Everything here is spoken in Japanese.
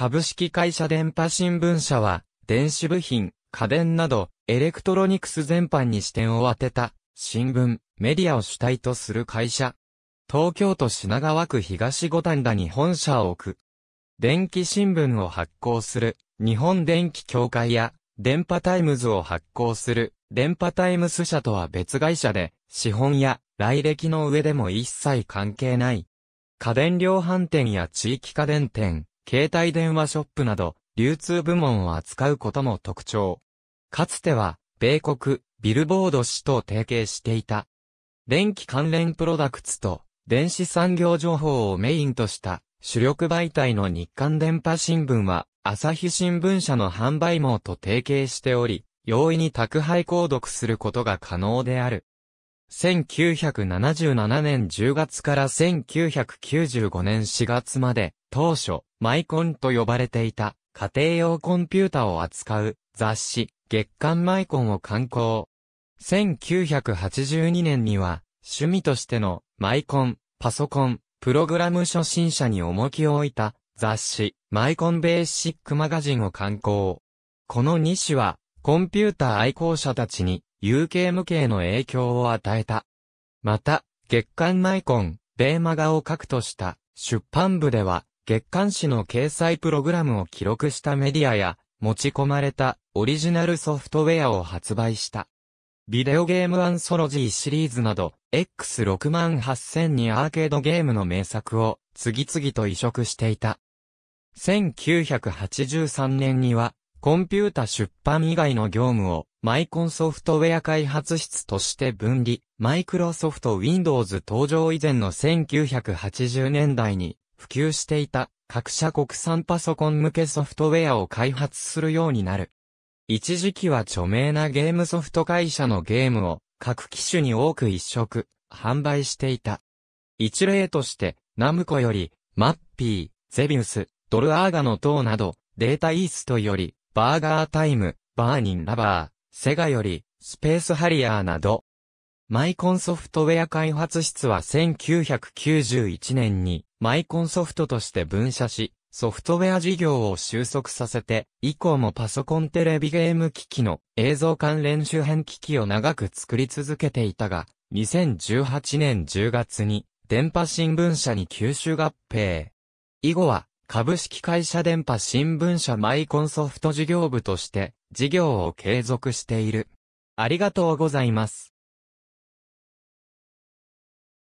株式会社電波新聞社は、電子部品、家電など、エレクトロニクス全般に視点を当てた、新聞、メディアを主体とする会社。東京都品川区東五反田に本社を置く。電気新聞を発行する、日本電気協会や、電波タイムズを発行する、電波タイムス社とは別会社で、資本や来歴の上でも一切関係ない。家電量販店や地域家電店、携帯電話ショップなど、流通部門を扱うことも特徴。かつては、米国、ビルボード氏と提携していた。電気関連プロダクツと、電子産業情報をメインとした主力媒体の日刊電波新聞は、朝日新聞社の販売網と提携しており、容易に宅配購読することが可能である。1977年10月から1995年4月まで、当初、マイコンと呼ばれていた、家庭用コンピュータを扱う、雑誌、月刊マイコンを刊行。1982年には、趣味としての、マイコン、パソコン、プログラム初心者に重きを置いた、雑誌、マイコンベーシックマガジンを刊行。この2誌は、コンピュータ愛好者たちに、有形無形の影響を与えた。また、月刊マイコン、ベーマガを核とした出版部では、月刊誌の掲載プログラムを記録したメディアや、持ち込まれたオリジナルソフトウェアを発売した。ビデオゲームアンソロジーシリーズなど、X68000 にアーケードゲームの名作を次々と移植していた。1983年には、コンピュータ出版以外の業務をマイコンソフトウェア開発室として分離、マイクロソフト Windows 登場以前の1980年代に普及していた各社国産パソコン向けソフトウェアを開発するようになる。一時期は著名なゲームソフト会社のゲームを各機種に多く一色、販売していた。一例として、ナムコより、マッピー、ゼビウス、ドルアーガの塔など、データイーストより、バーガータイム、バーニンラバー、セガより、スペースハリアーなど、マイコンソフトウェア開発室は1991年にマイコンソフトとして分社し、ソフトウェア事業を収束させて、以降もパソコンテレビゲーム機器の映像関連周辺機器を長く作り続けていたが、2018年10月に電波新聞社に吸収合併。以後は株式会社電波新聞社マイコンソフト事業部として、事業を継続している。ありがとうございます。